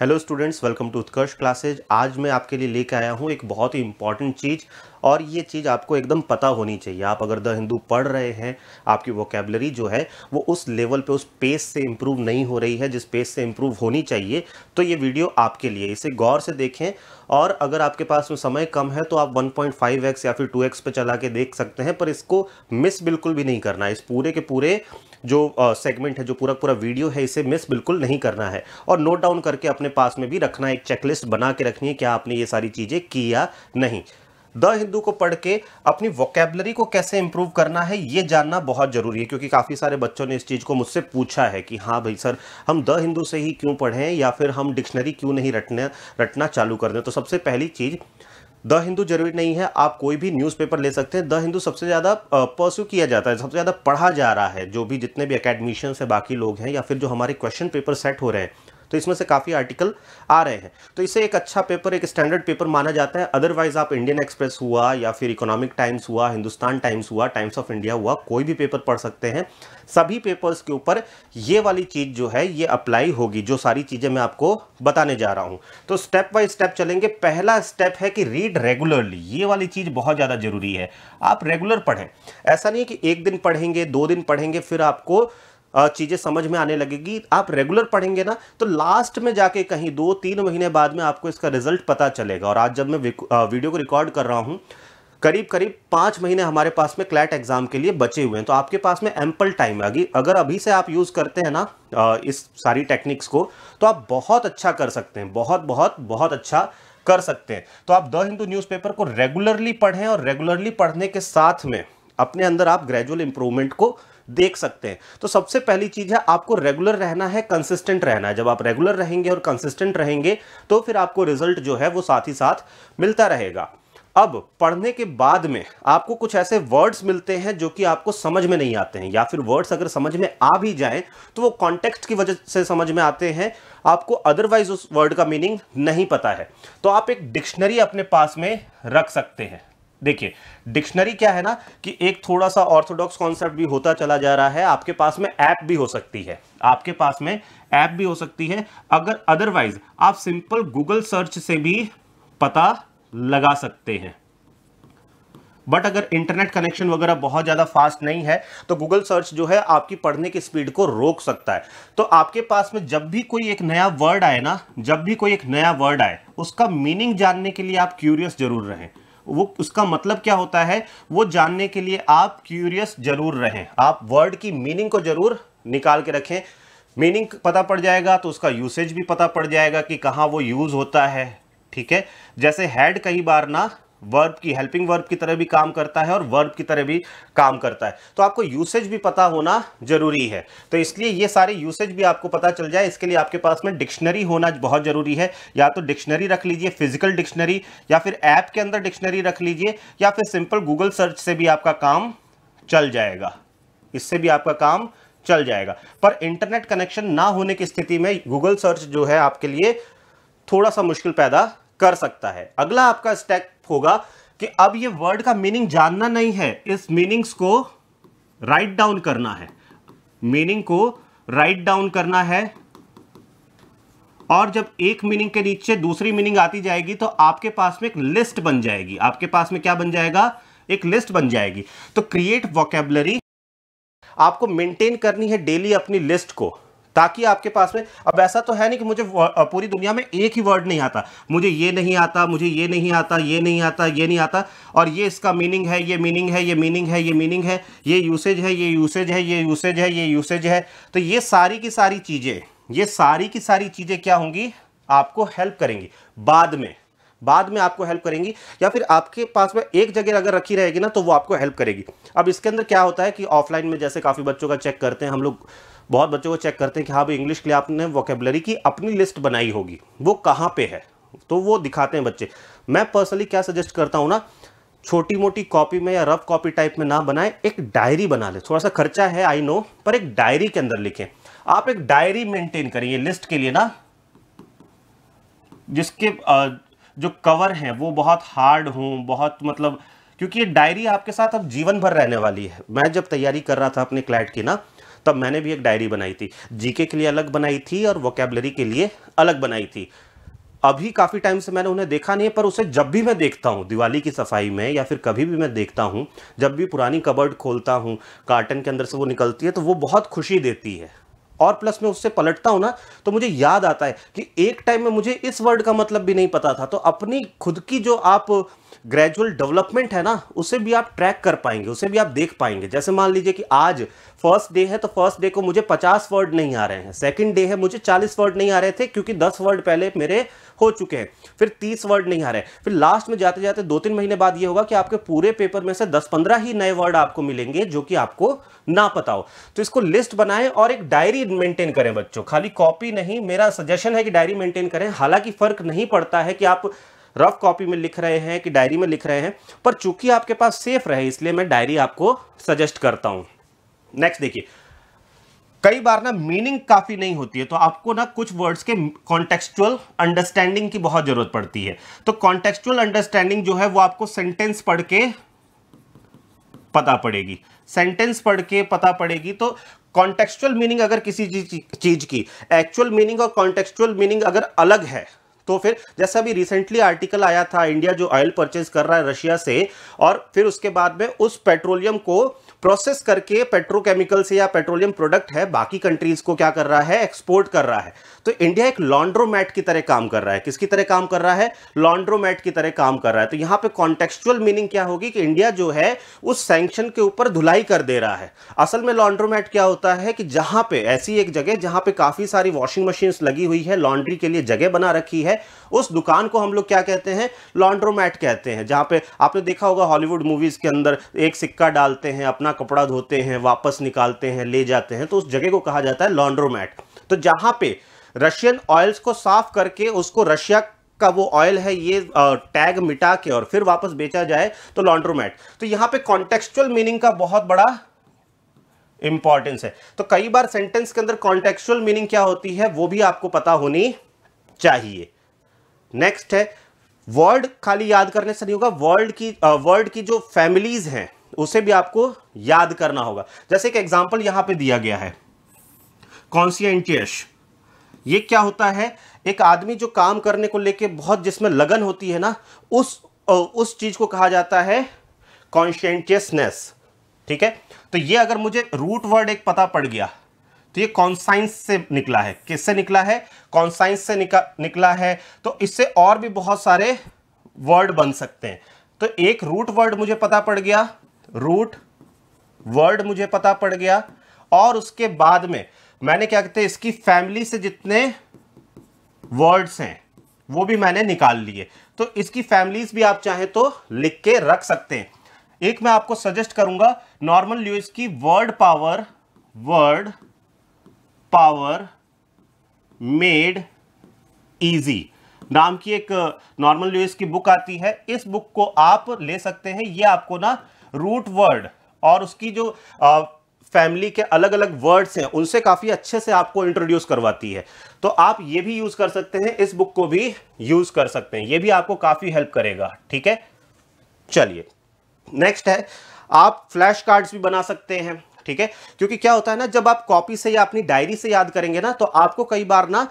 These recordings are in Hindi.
hello students welcome to Utkarsh classes आज मैं आपके लिए लेके आया हूँ एक बहुत ही इंपॉर्टेंट चीज़ और ये चीज़ आपको एकदम पता होनी चाहिए आप अगर द हिंदू पढ़ रहे हैं आपकी वोकेबलरी जो है वो उस लेवल पे उस पेस से इम्प्रूव नहीं हो रही है जिस पेस से इम्प्रूव होनी चाहिए तो ये वीडियो आपके लिए इसे गौर से देखें और अगर आपके पास में समय कम है तो आप 1.5x या फिर 2x पे चला के देख सकते हैं पर इसको मिस बिल्कुल भी नहीं करना है इस पूरे के पूरे जो सेगमेंट है जो पूरा पूरा वीडियो है इसे मिस बिल्कुल नहीं करना है और नोट डाउन करके अपने पास में भी रखना एक चेकलिस्ट बना के रखनी है क्या आपने ये सारी चीज़ें की या नहीं द हिंदू को पढ़ के अपनी वोकेबलरी को कैसे इंप्रूव करना है ये जानना बहुत ज़रूरी है क्योंकि काफ़ी सारे बच्चों ने इस चीज़ को मुझसे पूछा है कि हाँ भाई सर हम द हिंदू से ही क्यों पढ़ें या फिर हम डिक्शनरी क्यों नहीं रटने रटना चालू कर दें तो सबसे पहली चीज़ द हिंदू जरूरी नहीं है आप कोई भी न्यूज़पेपर ले सकते हैं द हिंदू सबसे ज़्यादा परस्यू किया जाता है सबसे ज़्यादा पढ़ा जा रहा है जो भी जितने भी अकेडमिशियंस हैं बाकी लोग हैं या फिर जो हमारे क्वेश्चन पेपर सेट हो रहे हैं तो इसमें से काफ़ी आर्टिकल आ रहे हैं तो इसे एक अच्छा पेपर एक स्टैंडर्ड पेपर माना जाता है अदरवाइज आप इंडियन एक्सप्रेस हुआ या फिर इकोनॉमिक टाइम्स हुआ हिंदुस्तान टाइम्स हुआ टाइम्स ऑफ इंडिया हुआ कोई भी पेपर पढ़ सकते हैं सभी पेपर्स के ऊपर ये वाली चीज़ जो है ये अप्लाई होगी जो सारी चीज़ें मैं आपको बताने जा रहा हूँ तो स्टेप बाय स्टेप चलेंगे पहला स्टेप है कि रीड रेगुलरली ये वाली चीज़ बहुत ज़्यादा ज़रूरी है आप रेगुलर पढ़ें ऐसा नहीं है कि एक दिन पढ़ेंगे दो दिन पढ़ेंगे फिर आपको चीज़ें समझ में आने लगेगी आप रेगुलर पढ़ेंगे ना तो लास्ट में जाके कहीं दो तीन महीने बाद में आपको इसका रिजल्ट पता चलेगा और आज जब मैं वीडियो को रिकॉर्ड कर रहा हूँ करीब करीब पाँच महीने हमारे पास में क्लैट एग्जाम के लिए बचे हुए हैं तो आपके पास में एम्पल टाइम है अगर अभी से आप यूज़ करते हैं ना इस सारी टेक्निक्स को तो आप बहुत अच्छा कर सकते हैं बहुत बहुत बहुत अच्छा कर सकते हैं तो आप द हिंदू न्यूज़पेपर को रेगुलरली पढ़ें और रेगुलरली पढ़ने के साथ में अपने अंदर आप ग्रेजुअल इंप्रूवमेंट को देख सकते हैं तो सबसे पहली चीज़ है आपको रेगुलर रहना है कंसिस्टेंट रहना है जब आप रेगुलर रहेंगे और कंसिस्टेंट रहेंगे तो फिर आपको रिजल्ट जो है वो साथ ही साथ मिलता रहेगा अब पढ़ने के बाद में आपको कुछ ऐसे वर्ड्स मिलते हैं जो कि आपको समझ में नहीं आते हैं या फिर वर्ड्स अगर समझ में आ भी जाएं तो वो कॉन्टेक्स्ट की वजह से समझ में आते हैं आपको अदरवाइज उस वर्ड का मीनिंग नहीं पता है तो आप एक डिक्शनरी अपने पास में रख सकते हैं देखिए डिक्शनरी क्या है ना कि एक थोड़ा सा ऑर्थोडॉक्स कॉन्सेप्ट भी होता चला जा रहा है आपके पास में ऐप भी हो सकती है आपके पास में ऐप भी हो सकती है अगर अदरवाइज आप सिंपल गूगल सर्च से भी पता लगा सकते हैं बट अगर इंटरनेट कनेक्शन वगैरह बहुत ज़्यादा फास्ट नहीं है तो गूगल सर्च जो है आपकी पढ़ने की स्पीड को रोक सकता है तो आपके पास में जब भी कोई एक नया वर्ड आए ना जब भी कोई एक नया वर्ड आए उसका मीनिंग जानने के लिए आप क्यूरियस जरूर रहें वो उसका मतलब क्या होता है वो जानने के लिए आप क्यूरियस जरूर रहें आप वर्ड की मीनिंग को जरूर निकाल के रखें मीनिंग पता पड़ जाएगा तो उसका यूसेज भी पता पड़ जाएगा कि कहाँ वो यूज़ होता है ठीक है जैसे हैड कई बार ना वर्ब की हेल्पिंग वर्ब की तरह भी काम करता है और वर्ब की तरह भी काम करता है तो आपको यूसेज भी पता होना जरूरी है तो इसलिए ये सारे यूसेज भी आपको पता चल जाए इसके लिए आपके पास में डिक्शनरी होना बहुत जरूरी है या तो डिक्शनरी रख लीजिए फिजिकल डिक्शनरी या फिर ऐप के अंदर डिक्शनरी रख लीजिए या फिर सिंपल गूगल सर्च से भी आपका काम चल जाएगा इससे भी आपका काम चल जाएगा पर इंटरनेट कनेक्शन ना होने की स्थिति में गूगल सर्च जो है आपके लिए थोड़ा सा मुश्किल पैदा कर सकता है अगला आपका स्टेप होगा कि अब ये वर्ड का मीनिंग जानना नहीं है इस मीनिंग्स को राइट डाउन करना है मीनिंग को राइट डाउन करना है और जब एक मीनिंग के नीचे दूसरी मीनिंग आती जाएगी तो आपके पास में एक लिस्ट बन जाएगी आपके पास में क्या बन जाएगा एक लिस्ट बन जाएगी तो क्रिएट वोकेबलरी आपको मेंटेन करनी है डेली अपनी लिस्ट को ताकि आपके पास में अब ऐसा तो है नहीं कि मुझे पूरी दुनिया में एक ही वर्ड नहीं आता मुझे ये नहीं आता मुझे ये नहीं आता ये नहीं आता ये नहीं आता और ये इसका मीनिंग है ये मीनिंग है ये मीनिंग है ये मीनिंग है ये यूसेज है ये यूसेज है ये यूसेज है ये यूसेज है तो ये सारी की सारी चीज़ें ये सारी की सारी चीज़ें क्या होंगी आपको हेल्प करेंगी बाद में बाद में आपको हेल्प करेंगी या फिर आपके पास में एक जगह अगर रखी रहेगी ना तो वो आपको हेल्प करेगी अब इसके अंदर क्या होता है कि ऑफलाइन में जैसे काफ़ी बच्चों का चेक करते हैं हम लोग बहुत बच्चों को चेक करते हैं कि हाँ भाई इंग्लिश के लिए आपने वोकेबलरी की अपनी लिस्ट बनाई होगी वो कहाँ पे है तो वो दिखाते हैं बच्चे मैं पर्सनली क्या सजेस्ट करता हूँ ना छोटी मोटी कॉपी में या रफ कॉपी टाइप में ना बनाए एक डायरी बना ले थोड़ा सा खर्चा है आई नो पर एक डायरी के अंदर लिखें आप एक डायरी मेंटेन करिए लिस्ट के लिए ना जिसके जो कवर है वो बहुत हार्ड हो बहुत मतलब क्योंकि ये डायरी आपके साथ अब जीवन भर रहने वाली है मैं जब तैयारी कर रहा था अपने क्लाइट की ना तब मैंने भी एक डायरी बनाई थी जीके के लिए अलग बनाई थी और वोकेबलरी के लिए अलग बनाई थी अभी काफ़ी टाइम से मैंने उन्हें देखा नहीं है पर उसे जब भी मैं देखता हूँ दिवाली की सफाई में या फिर कभी भी मैं देखता हूँ जब भी पुरानी कबर्ड खोलता हूँ कार्टन के अंदर से वो निकलती है तो वो बहुत खुशी देती है और प्लस मैं उससे पलटता हूँ ना तो मुझे याद आता है कि एक टाइम में मुझे इस वर्ड का मतलब भी नहीं पता था तो अपनी खुद की जो आप ग्रेजुअल डेवलपमेंट है ना उसे भी आप ट्रैक कर पाएंगे उसे भी आप देख पाएंगे जैसे मान लीजिए कि आज फर्स्ट डे है तो फर्स्ट डे को मुझे पचास वर्ड नहीं आ रहे हैं सेकेंड डे है मुझे चालीस वर्ड नहीं आ रहे थे क्योंकि 10 वर्ड पहले मेरे हो चुके हैं फिर 30 वर्ड नहीं आ रहे फिर लास्ट में जाते जाते दो तीन महीने बाद ये होगा कि आपके पूरे पेपर में से दस पंद्रह ही नए वर्ड आपको मिलेंगे जो कि आपको ना पता हो तो इसको लिस्ट बनाएं और एक डायरी मेंटेन करें बच्चों खाली कॉपी नहीं मेरा सजेशन है कि डायरी मेंटेन करें हालांकि फर्क नहीं पड़ता है कि आप रफ कॉपी में लिख रहे हैं कि डायरी में लिख रहे हैं पर चूंकि आपके पास सेफ रहे इसलिए मैं डायरी आपको सजेस्ट करता हूं नेक्स्ट देखिए कई बार ना मीनिंग काफी नहीं होती है तो आपको ना कुछ वर्ड्स के कॉन्टेक्चुअल अंडरस्टैंडिंग की बहुत जरूरत पड़ती है तो कॉन्टेक्चुअल अंडरस्टैंडिंग जो है वो आपको सेंटेंस पढ़ के पता पड़ेगी सेंटेंस पढ़ के पता पड़ेगी तो कॉन्टेक्चुअल मीनिंग अगर किसी चीज की एक्चुअल मीनिंग और कॉन्टेक्चुअल मीनिंग अगर अलग है तो फिर जैसा भी रिसेंटली आर्टिकल आया था इंडिया जो ऑयल परचेज कर रहा है रशिया से और फिर उसके बाद में उस पेट्रोलियम को प्रोसेस करके पेट्रोकेमिकल से या पेट्रोलियम प्रोडक्ट है बाकी कंट्रीज को क्या कर रहा है एक्सपोर्ट कर रहा है तो इंडिया एक लॉन्ड्रोमैट की तरह काम कर रहा है किसकी तरह काम कर रहा है लॉन्ड्रोमैट की तरह काम कर रहा है तो यहाँ पे कॉन्टेक्चुअल मीनिंग क्या होगी कि इंडिया जो है उस सैंक्शन के ऊपर धुलाई कर दे रहा है असल में लॉन्ड्रोमैट क्या होता है कि जहां पे ऐसी एक जगह जहां पे काफ़ी सारी वॉशिंग मशीन लगी हुई है लॉन्ड्री के लिए जगह बना रखी है उस दुकान को हम लोग क्या कहते हैं लॉन्ड्रोमैट कहते हैं जहां पे आपने देखा होगा हॉलीवुड मूवीज़ के अंदर एक सिक्का डालते हैं अपना कपड़ा धोते हैं वापस निकालते हैं ले जाते हैं तो उस जगह को कहा जाता है लॉन्ड्रोमैट तो जहां पे रशियन ऑयल्स को साफ करके उसको रशिया का वो ऑयल है ये टैग मिटा के और फिर वापस बेचा जाए तो लॉन्ड्रोमैट तो यहां पे कॉन्टेक्चुअल मीनिंग का बहुत बड़ा इंपॉर्टेंस है तो कई बार सेंटेंस के अंदर कॉन्टेक्चुअल मीनिंग क्या होती है वो भी आपको पता होनी चाहिए नेक्स्ट है वर्ड खाली याद करने से नहीं होगा वर्ल्ड की वर्ल्ड की जो फैमिलीज हैं उसे भी आपको याद करना होगा जैसे एक एग्जाम्पल यहां पर दिया गया है कॉन्सियंटियस ये क्या होता है एक आदमी जो काम करने को लेके बहुत जिसमें लगन होती है ना उस उस चीज़ को कहा जाता है कॉन्शियंटियसनेस ठीक है तो ये अगर मुझे रूट वर्ड एक पता पड़ गया तो ये कॉन्साइंस से निकला है किससे निकला है कॉन्साइंस से निका निकला है तो इससे और भी बहुत सारे वर्ड बन सकते हैं तो एक रूट वर्ड मुझे पता पड़ गया रूट वर्ड मुझे पता पड़ गया और उसके बाद में मैंने क्या कहते हैं इसकी फैमिली से जितने वर्ड्स हैं वो भी मैंने निकाल लिए तो इसकी फैमिलीज भी आप चाहें तो लिख के रख सकते हैं एक मैं आपको सजेस्ट करूंगा नॉर्मल ल्यूज की word power word power made easy नाम की एक नॉर्मल ल्यूज की बुक आती है इस बुक को आप ले सकते हैं ये आपको ना रूट वर्ड और उसकी जो फैमिली के अलग अलग वर्ड्स हैं उनसे काफ़ी अच्छे से आपको इंट्रोड्यूस करवाती है तो आप ये भी यूज़ कर सकते हैं इस बुक को भी यूज़ कर सकते हैं ये भी आपको काफ़ी हेल्प करेगा ठीक है चलिए नेक्स्ट है आप फ्लैश कार्ड्स भी बना सकते हैं ठीक है क्योंकि क्या होता है ना जब आप कॉपी से या अपनी डायरी से याद करेंगे ना तो आपको कई बार ना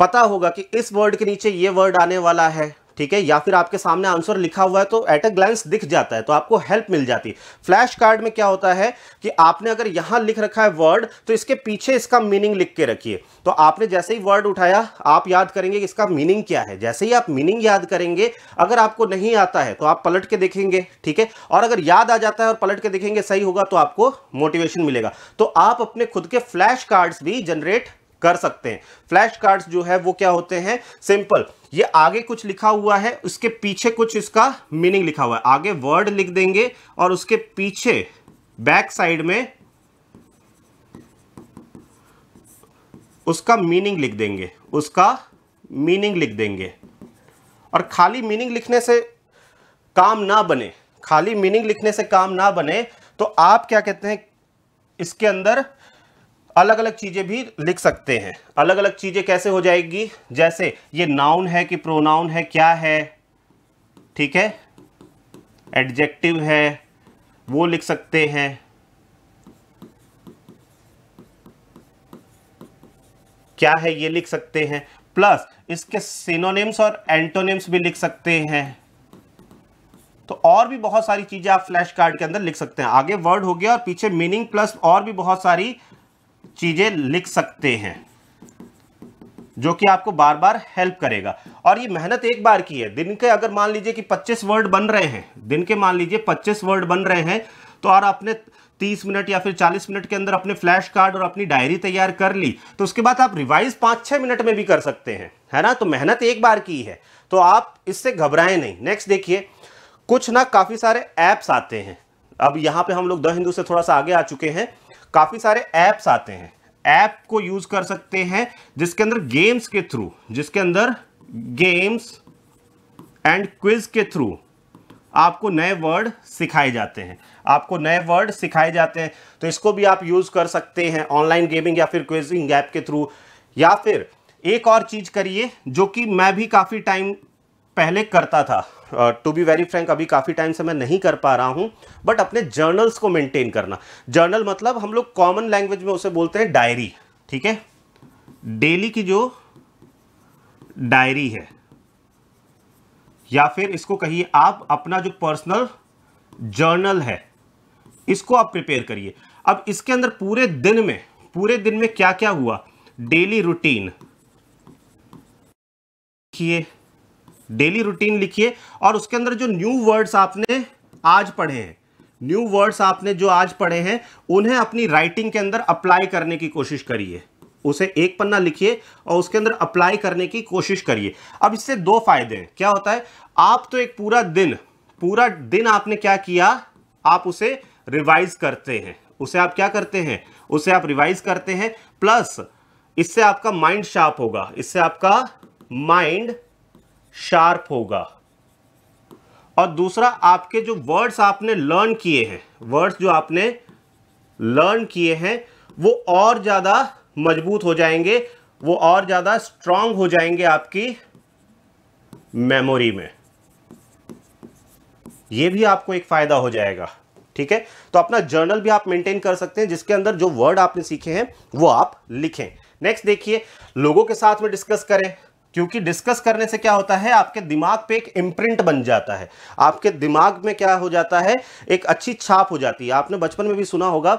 पता होगा कि इस वर्ड के नीचे ये वर्ड आने वाला है ठीक है या फिर आपके सामने आंसर लिखा हुआ है तो एट अ ग्लैंस दिख जाता है तो आपको हेल्प मिल जाती है फ्लैश कार्ड में क्या होता है कि आपने अगर यहां लिख रखा है वर्ड तो इसके पीछे इसका मीनिंग लिख के रखिए तो आपने जैसे ही वर्ड उठाया आप याद करेंगे कि इसका मीनिंग क्या है जैसे ही आप मीनिंग याद करेंगे अगर आपको नहीं आता है तो आप पलट के देखेंगे ठीक है और अगर याद आ जाता है और पलट के देखेंगे सही होगा तो आपको मोटिवेशन मिलेगा तो आप अपने खुद के फ्लैश कार्ड्स भी जनरेट कर सकते हैं फ्लैश कार्ड्स जो है वो क्या होते हैं सिंपल ये आगे कुछ लिखा हुआ है उसके पीछे कुछ इसका मीनिंग लिखा हुआ है आगे वर्ड लिख देंगे और उसके पीछे बैक साइड में उसका मीनिंग लिख देंगे उसका मीनिंग लिख देंगे और खाली मीनिंग लिखने से काम ना बने खाली मीनिंग लिखने से काम ना बने तो आप क्या कहते हैं इसके अंदर अलग अलग चीज़ें भी लिख सकते हैं अलग अलग चीज़ें कैसे हो जाएगी जैसे ये नाउन है कि प्रोनाउन है क्या है ठीक है एडजेक्टिव है वो लिख सकते हैं क्या है ये लिख सकते हैं प्लस इसके सिनोनिम्स और एंटोनिम्स भी लिख सकते हैं तो और भी बहुत सारी चीज़ें आप फ्लैश कार्ड के अंदर लिख सकते हैं आगे वर्ड हो गया और पीछे मीनिंग प्लस और भी बहुत सारी चीज़ें लिख सकते हैं जो कि आपको बार बार हेल्प करेगा और ये मेहनत एक बार की है दिन के अगर मान लीजिए कि 25 वर्ड बन रहे हैं दिन के मान लीजिए 25 वर्ड बन रहे हैं तो और आपने 30 मिनट या फिर 40 मिनट के अंदर अपने फ्लैश कार्ड और अपनी डायरी तैयार कर ली तो उसके बाद आप रिवाइज पाँच छः मिनट में भी कर सकते हैं है ना तो मेहनत एक बार की है तो आप इससे घबराएं नहीं नेक्स्ट देखिए कुछ ना काफ़ी सारे ऐप्स आते हैं अब यहाँ पर हम लोग द हिंदू से थोड़ा सा आगे आ चुके हैं काफ़ी सारे ऐप्स आते हैं ऐप को यूज़ कर सकते हैं जिसके अंदर गेम्स के थ्रू जिसके अंदर गेम्स एंड क्विज के थ्रू आपको नए वर्ड सिखाए जाते हैं आपको नए वर्ड सिखाए जाते हैं तो इसको भी आप यूज़ कर सकते हैं ऑनलाइन गेमिंग या फिर क्विजिंग ऐप के थ्रू या फिर एक और चीज़ करिए जो कि मैं भी काफ़ी टाइम पहले करता था टू बी वेरी फ्रेंक अभी काफ़ी टाइम से मैं नहीं कर पा रहा हूँ बट अपने जर्नल्स को मेंटेन करना जर्नल मतलब हम लोग कॉमन लैंग्वेज में उसे बोलते हैं डायरी ठीक है डेली की जो डायरी है या फिर इसको कहिए आप अपना जो पर्सनल जर्नल है इसको आप प्रिपेयर करिए अब इसके अंदर पूरे दिन में पूरे दिन में क्या क्या हुआ डेली रूटीन किए डेली रूटीन लिखिए और उसके अंदर जो न्यू वर्ड्स आपने आज पढ़े हैं न्यू वर्ड्स आपने जो आज पढ़े हैं उन्हें अपनी राइटिंग के अंदर अप्लाई करने की कोशिश करिए उसे एक पन्ना लिखिए और उसके अंदर अप्लाई करने की कोशिश करिए अब इससे दो फायदे हैं क्या होता है आप तो एक पूरा दिन पूरा दिन आपने क्या किया आप उसे रिवाइज करते हैं उसे आप क्या करते हैं उसे आप रिवाइज करते हैं प्लस इससे आपका माइंड शार्प होगा इससे आपका माइंड शार्प होगा और दूसरा आपके जो वर्ड्स आपने लर्न किए हैं वर्ड्स जो आपने लर्न किए हैं वो और ज़्यादा मजबूत हो जाएंगे वो और ज़्यादा स्ट्रांग हो जाएंगे आपकी मेमोरी में ये भी आपको एक फ़ायदा हो जाएगा ठीक है तो अपना जर्नल भी आप मेंटेन कर सकते हैं जिसके अंदर जो वर्ड आपने सीखे हैं वो आप लिखें नेक्स्ट देखिए लोगों के साथ में डिस्कस करें क्योंकि डिस्कस करने से क्या होता है आपके दिमाग पे एक इम्प्रिंट बन जाता है आपके दिमाग में क्या हो जाता है एक अच्छी छाप हो जाती है आपने बचपन में भी सुना होगा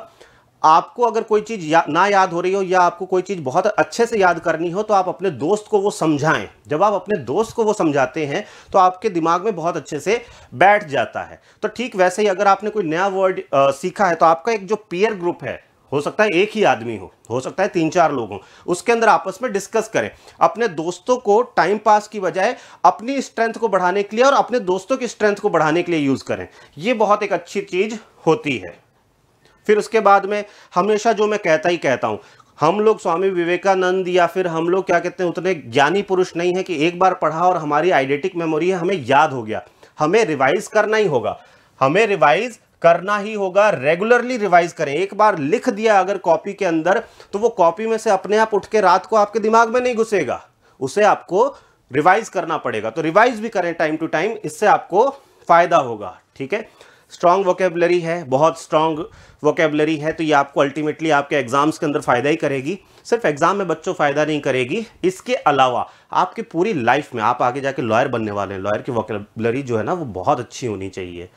आपको अगर कोई चीज़ या, ना याद हो रही हो या आपको कोई चीज़ बहुत अच्छे से याद करनी हो तो आप अपने दोस्त को वो समझाएं जब आप अपने दोस्त को वो समझाते हैं तो आपके दिमाग में बहुत अच्छे से बैठ जाता है तो ठीक वैसे ही अगर आपने कोई नया वर्ड सीखा है तो आपका एक जो पीयर ग्रुप है हो सकता है एक ही आदमी हो हो सकता है तीन चार लोग हों उसके अंदर आपस में डिस्कस करें अपने दोस्तों को टाइम पास की बजाय अपनी स्ट्रेंथ को बढ़ाने के लिए और अपने दोस्तों की स्ट्रेंथ को बढ़ाने के लिए यूज़ करें ये बहुत एक अच्छी चीज़ होती है फिर उसके बाद में हमेशा जो मैं कहता ही कहता हूँ हम लोग स्वामी विवेकानंद या फिर हम लोग क्या कहते हैं उतने ज्ञानी पुरुष नहीं है कि एक बार पढ़ा और हमारी आइडेंटिक मेमोरी है हमें याद हो गया हमें रिवाइज करना ही होगा हमें रिवाइज करना ही होगा रेगुलरली रिवाइज करें एक बार लिख दिया अगर कॉपी के अंदर तो वो कॉपी में से अपने आप उठ के रात को आपके दिमाग में नहीं घुसेगा उसे आपको रिवाइज करना पड़ेगा तो रिवाइज भी करें टाइम टू टाइम इससे आपको फायदा होगा ठीक है स्ट्रांग वोकेबलरी है बहुत स्ट्रांग वोकेबलरी है तो ये आपको अल्टीमेटली आपके एग्जाम्स के अंदर फ़ायदा ही करेगी सिर्फ एग्जाम में बच्चों फ़ायदा नहीं करेगी इसके अलावा आपकी पूरी लाइफ में आप आगे जाके लॉयर बनने वाले हैं लॉयर की वोकेबलरी जो है ना वो बहुत अच्छी होनी चाहिए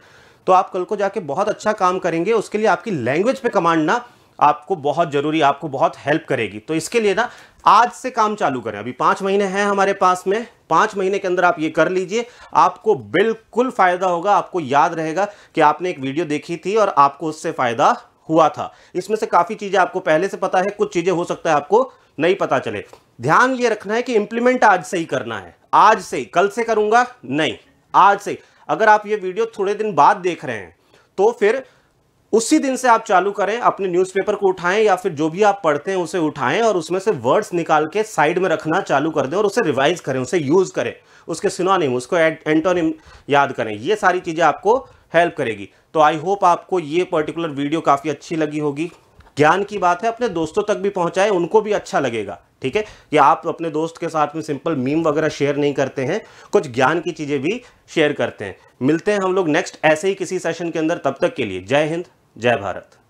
तो आप कल को जाके बहुत अच्छा काम करेंगे उसके लिए आपकी लैंग्वेज पे कमांड ना आपको बहुत ज़रूरी आपको बहुत हेल्प करेगी तो इसके लिए ना आज से काम चालू करें अभी पांच महीने हैं हमारे पास में पांच महीने के अंदर आप ये कर लीजिए आपको बिल्कुल फ़ायदा होगा आपको याद रहेगा कि आपने एक वीडियो देखी थी और आपको उससे फ़ायदा हुआ था इसमें से काफ़ी चीज़ें आपको पहले से पता है कुछ चीज़ें हो सकता है आपको नहीं पता चले ध्यान ये रखना है कि इंप्लीमेंट आज से ही करना है आज से कल से करूंगा नहीं आज से अगर आप ये वीडियो थोड़े दिन बाद देख रहे हैं तो फिर उसी दिन से आप चालू करें अपने न्यूज़पेपर को उठाएं या फिर जो भी आप पढ़ते हैं उसे उठाएं और उसमें से वर्ड्स निकाल के साइड में रखना चालू कर दें और उसे रिवाइज करें उसे यूज़ करें उसके सिनोनिम उसको एंटोनिम याद करें ये सारी चीज़ें आपको हेल्प करेगी तो आई होप आपको ये पर्टिकुलर वीडियो काफ़ी अच्छी लगी होगी ज्ञान की बात है अपने दोस्तों तक भी पहुंचाए उनको भी अच्छा लगेगा ठीक है या आप अपने दोस्त के साथ में सिंपल मीम वगैरह शेयर नहीं करते हैं कुछ ज्ञान की चीज़ें भी शेयर करते हैं मिलते हैं हम लोग नेक्स्ट ऐसे ही किसी सेशन के अंदर तब तक के लिए जय हिंद जय भारत